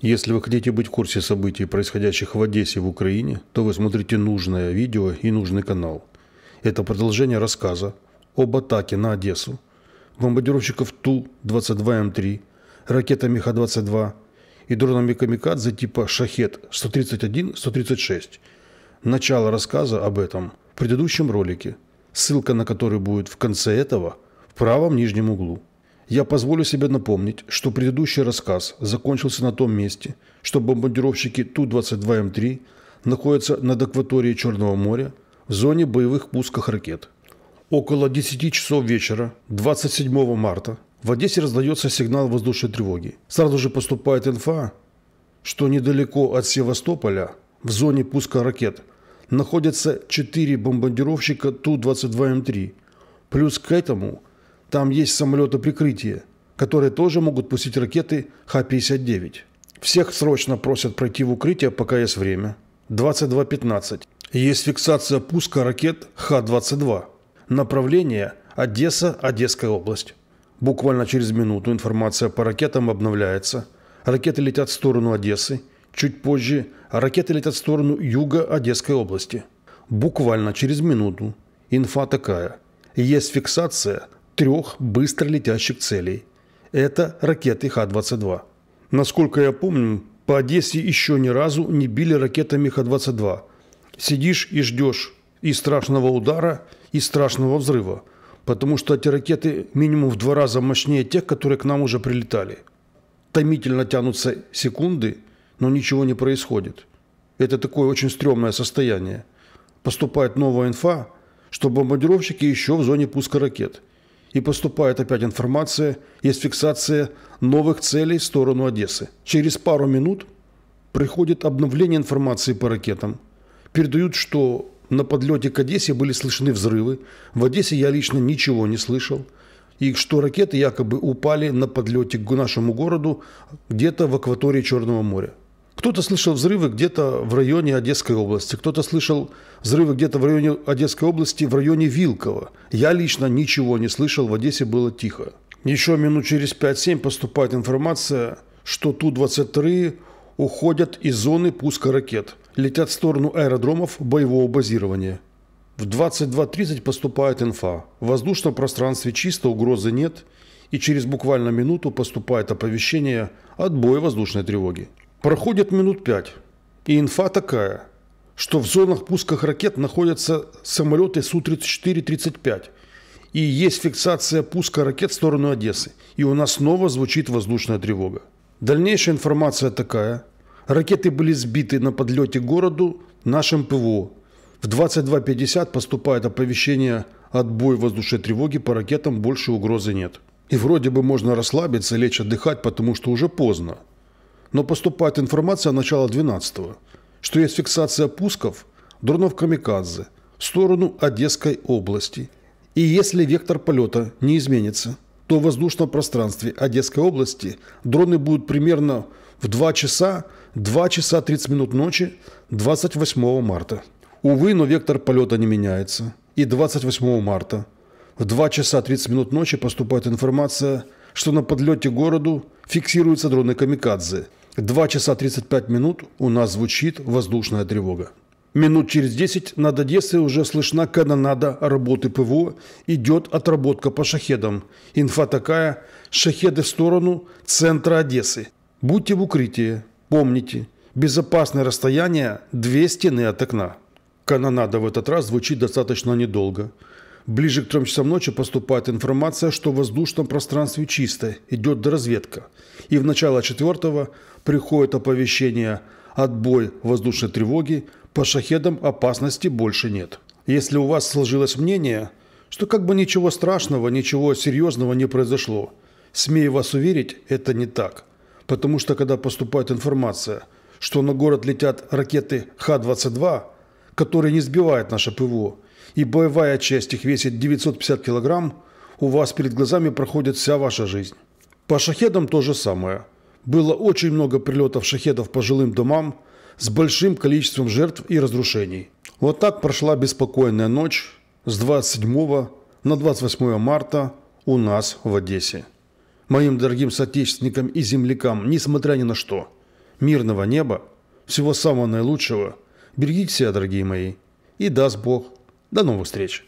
Если вы хотите быть в курсе событий, происходящих в Одессе в Украине, то вы смотрите нужное видео и нужный канал. Это продолжение рассказа об атаке на Одессу, бомбардировщиков Ту-22М3, ракетами Х-22 и дронами «Камикадзе» типа «Шахет-131-136». Начало рассказа об этом в предыдущем ролике, ссылка на который будет в конце этого в правом нижнем углу. Я позволю себе напомнить, что предыдущий рассказ закончился на том месте, что бомбардировщики Ту-22М3 находятся над акваторией Черного моря в зоне боевых пусков ракет. Около 10 часов вечера 27 марта в Одессе раздается сигнал воздушной тревоги. Сразу же поступает инфа, что недалеко от Севастополя в зоне пуска ракет находятся 4 бомбардировщика Ту-22М3. Плюс к этому там есть самолеты прикрытия, которые тоже могут пустить ракеты Х-59. Всех срочно просят пройти в укрытие, пока есть время. 22.15. Есть фиксация пуска ракет Х-22. Направление – Одесса, Одесская область. Буквально через минуту информация по ракетам обновляется. Ракеты летят в сторону Одессы. Чуть позже ракеты летят в сторону юга Одесской области. Буквально через минуту. Инфа такая. Есть фиксация трех быстро летящих целей. Это ракеты Х-22. Насколько я помню, по Одессе еще ни разу не били ракетами Х-22. Сидишь и ждешь и страшного удара, и страшного взрыва, потому что эти ракеты минимум в два раза мощнее тех, которые к нам уже прилетали. Томительно тянутся секунды, но ничего не происходит. Это такое очень стрёмное состояние. Поступает новая инфа, что бомбардировщики еще в зоне пуска ракет – и поступает опять информация, есть фиксация новых целей в сторону Одессы. Через пару минут приходит обновление информации по ракетам. Передают, что на подлете к Одессе были слышны взрывы. В Одессе я лично ничего не слышал. И что ракеты якобы упали на подлете к нашему городу где-то в акватории Черного моря. Кто-то слышал взрывы где-то в районе Одесской области, кто-то слышал взрывы где-то в районе Одесской области, в районе Вилково. Я лично ничего не слышал, в Одессе было тихо. Еще минут через 5-7 поступает информация, что Ту-22 уходят из зоны пуска ракет, летят в сторону аэродромов боевого базирования. В 22.30 поступает инфа. В воздушном пространстве чисто, угрозы нет. И через буквально минуту поступает оповещение от боя воздушной тревоги». Проходит минут пять, и инфа такая, что в зонах пусках ракет находятся самолеты Су-34-35, и есть фиксация пуска ракет в сторону Одессы, и у нас снова звучит воздушная тревога. Дальнейшая информация такая. Ракеты были сбиты на подлете к городу нашим ПВО. В 22.50 поступает оповещение «Отбой воздушной тревоги по ракетам, больше угрозы нет». И вроде бы можно расслабиться, лечь отдыхать, потому что уже поздно но поступает информация о начале 12 что есть фиксация пусков дронов камикадзе в сторону Одесской области. И если вектор полета не изменится, то в воздушном пространстве Одесской области дроны будут примерно в 2 часа, 2 часа 30 минут ночи 28 марта. Увы, но вектор полета не меняется. И 28 марта в 2 часа 30 минут ночи поступает информация, что на подлете к городу фиксируются дроны «Камикадзе», 2 часа 35 минут у нас звучит воздушная тревога. Минут через 10 над Одессой уже слышна канонада работы ПВО, идет отработка по шахедам. Инфа такая, шахеды в сторону центра Одессы. Будьте в укрытии, помните, безопасное расстояние – две стены от окна. Канонада в этот раз звучит достаточно недолго. Ближе к трем часам ночи поступает информация, что в воздушном пространстве чисто, идет доразведка. И в начало четвертого приходит оповещение «Отбой воздушной тревоги, по шахедам опасности больше нет». Если у вас сложилось мнение, что как бы ничего страшного, ничего серьезного не произошло, смею вас уверить, это не так. Потому что когда поступает информация, что на город летят ракеты Х-22, которые не сбивают наше ПВО, и боевая часть их весит 950 килограмм, у вас перед глазами проходит вся ваша жизнь. По шахедам то же самое. Было очень много прилетов шахедов по жилым домам с большим количеством жертв и разрушений. Вот так прошла беспокойная ночь с 27 на 28 марта у нас в Одессе. Моим дорогим соотечественникам и землякам, несмотря ни на что, мирного неба, всего самого наилучшего – Берегите себя, дорогие мои. И даст Бог. До новых встреч.